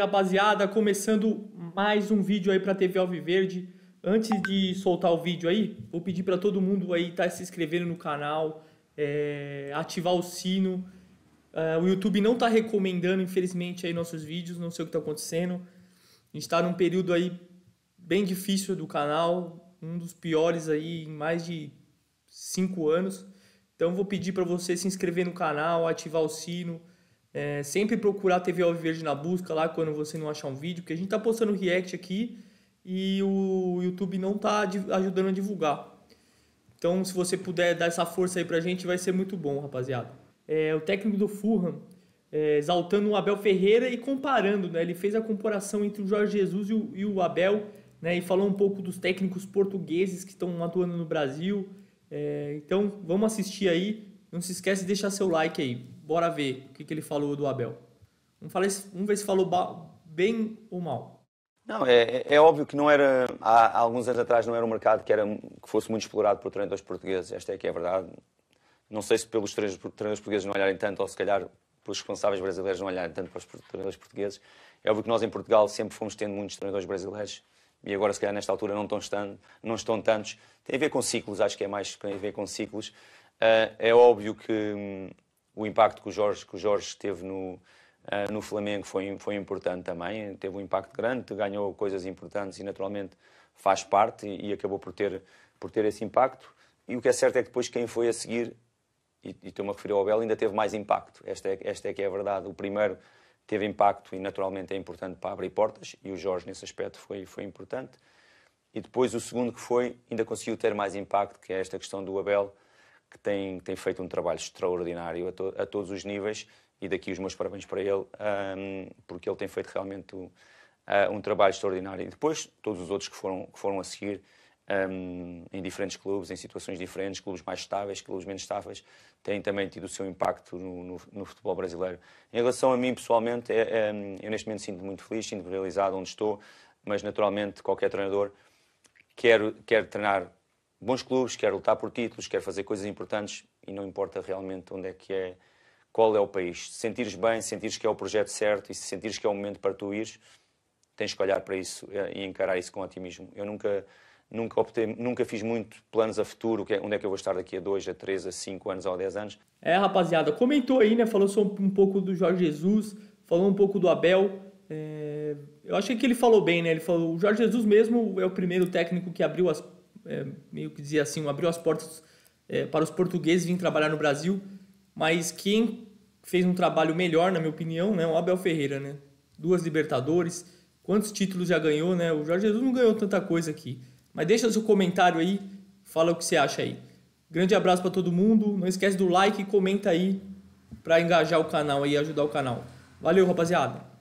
rapaziada, começando mais um vídeo aí para TV Alviverde. Antes de soltar o vídeo aí, vou pedir para todo mundo aí estar tá se inscrevendo no canal, é, ativar o sino. É, o YouTube não tá recomendando, infelizmente, aí nossos vídeos, não sei o que tá acontecendo. A gente tá num período aí bem difícil do canal, um dos piores aí em mais de cinco anos. Então vou pedir para você se inscrever no canal, ativar o sino, é, sempre procurar TV Alve Verde na busca lá quando você não achar um vídeo, porque a gente tá postando react aqui e o YouTube não tá ajudando a divulgar. Então, se você puder dar essa força aí pra gente, vai ser muito bom, rapaziada. É, o técnico do Fulham é, exaltando o Abel Ferreira e comparando, né? Ele fez a comparação entre o Jorge Jesus e o, e o Abel, né? E falou um pouco dos técnicos portugueses que estão atuando no Brasil. É, então, vamos assistir aí não se esquece de deixar seu like aí. Bora ver o que, que ele falou do Abel. Vamos, falar, vamos ver se falou bem ou mal. Não, é, é, é óbvio que não era. Há, há, alguns anos atrás não era um mercado que, era, que fosse muito explorado por treinadores portugueses. Esta é que é a verdade. Não sei se pelos treinadores portugueses não olharem tanto, ou se calhar pelos responsáveis brasileiros não olharem tanto para os treinadores portugueses. É óbvio que nós em Portugal sempre fomos tendo muitos treinadores brasileiros e agora se calhar nesta altura não estão, estando, não estão tantos. Tem a ver com ciclos, acho que é mais tem a ver com ciclos. Uh, é óbvio que um, o impacto que o Jorge, que o Jorge teve no, uh, no Flamengo foi, foi importante também, teve um impacto grande, ganhou coisas importantes e naturalmente faz parte e, e, acabou por ter, por ter esse impacto. E o que é certo é que depois quem foi a seguir, e, e estou-me a referir ao Abel, ainda teve mais impacto. Esta é, esta é que é a verdade. O primeiro teve impacto e naturalmente é importante para abrir portas e o Jorge nesse aspecto foi, foi importante. E depois o segundo que foi, ainda conseguiu ter mais impacto, que é esta questão do Abel, que tem, tem feito um trabalho extraordinário a, to, a, todos os níveis e daqui os meus parabéns para ele, um, porque ele tem feito realmente um, um, trabalho extraordinário. E depois, todos os outros que foram, que foram a seguir, um, em diferentes clubes, em situações diferentes, clubes mais estáveis, clubes menos estáveis, têm também tido o seu impacto no, no, no futebol brasileiro. Em relação a mim, pessoalmente, é, é, eu neste momento sinto-me muito feliz, sinto-me realizado onde estou, mas naturalmente qualquer treinador quer, quer treinar bons clubes, quer lutar por títulos, quer fazer coisas importantes e não importa realmente onde é que é, qual é o país. Se sentires bem, se sentires que é o projeto certo e se sentires que é o momento para tu ires, tens que olhar para isso eh, e encarar isso com otimismo. Eu nunca nunca optei, nunca fiz muito planos a futuro, é, onde é que eu vou estar daqui a 2, a 3, a 5 anos ou a 10 anos. É, rapaziada, comentou aí, né, falou só um pouco do Jorge Jesus, falou um pouco do Abel, é... eu acho é que ele falou bem, né, ele falou, o Jorge Jesus mesmo é o primeiro técnico que abriu as é, meio que dizia assim, abriu as portas é, para os portugueses virem trabalhar no Brasil, mas quem fez um trabalho melhor, na minha opinião, né, o Abel Ferreira, né? Duas Libertadores, quantos títulos já ganhou, né? O Jorge Jesus não ganhou tanta coisa aqui. Mas deixa seu comentário aí, fala o que você acha aí. Grande abraço para todo mundo, não esquece do like e comenta aí para engajar o canal e ajudar o canal. Valeu, rapaziada.